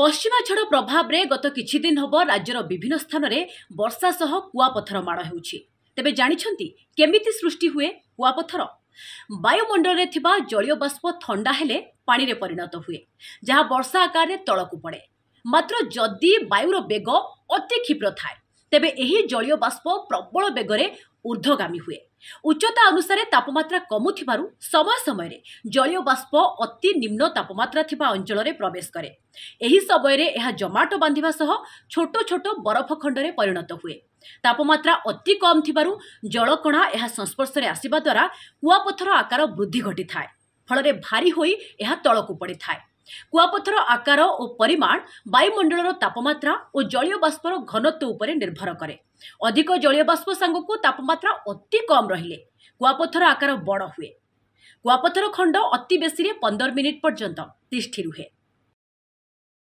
ପଶ୍ଚିମା ଝଡ଼ ପ୍ରଭାବରେ ଗତ କିଛି ଦିନ ହେବ ରାଜ୍ୟର ବିଭିନ୍ନ ସ୍ଥାନରେ ବର୍ଷା ସହ କୁଆପଥର ମାଡ଼ ହେଉଛି ତେବେ ଜାଣିଛନ୍ତି କେମିତି ସୃଷ୍ଟି ହୁଏ କୁଆପଥର ବାୟୁମଣ୍ଡଳରେ ଥିବା ଜଳୀୟ ବାଷ୍ପ ଥଣ୍ଡା ହେଲେ ପାଣିରେ ପରିଣତ ହୁଏ ଯାହା ବର୍ଷା ଆକାରରେ ତଳକୁ ପଡ଼େ ମାତ୍ର ଯଦି ବାୟୁର ବେଗ ଅତି କ୍ଷିପ୍ର ଥାଏ ତେବେ ଏହି ଜଳୀୟ ବାଷ୍ପ ପ୍ରବଳ ବେଗରେ ଉର୍ଦ୍ଧ୍ୱଗାମୀ ହୁଏ ଉଚ୍ଚତା ଅନୁସାରେ ତାପମାତ୍ରା କମୁଥିବାରୁ ସମୟ ସମୟରେ ଜଳୀୟ ବାଷ୍ପ ଅତି ନିମ୍ନ ତାପମାତ୍ରା ଥିବା ଅଞ୍ଚଳରେ ପ୍ରବେଶ କରେ ଏହି ସମୟରେ ଏହା ଜମାଟ ବାନ୍ଧିବା ସହ ଛୋଟ ଛୋଟ ବରଫ ଖଣ୍ଡରେ ପରିଣତ ହୁଏ ତାପମାତ୍ରା ଅତି କମ୍ ଥିବାରୁ ଜଳକଣା ଏହା ସଂସ୍ପର୍ଶରେ ଆସିବା ଦ୍ୱାରା କୁଆପଥର ଆକାର ବୃଦ୍ଧି ଘଟିଥାଏ ଫଳରେ ଭାରି ହୋଇ ଏହା ତଳକୁ ପଡ଼ିଥାଏ কুয়াপথর আকার ও পরিমাণ বায়ুমণ্ডলর তাপমাত্রা ও জলীয় বাষ্পর ঘনত্ব উপরে নির্ভর করে অধিক জলীয় বাষ্প সাঙ্গক তাপমাত্রা অতি কম রহলে কুয়াপথর আকার বড় হুয়ে কুয়াপথর খণ্ড অতি বেশি পনের মিনিট পর্যন্ত তিষ্ঠি রুহে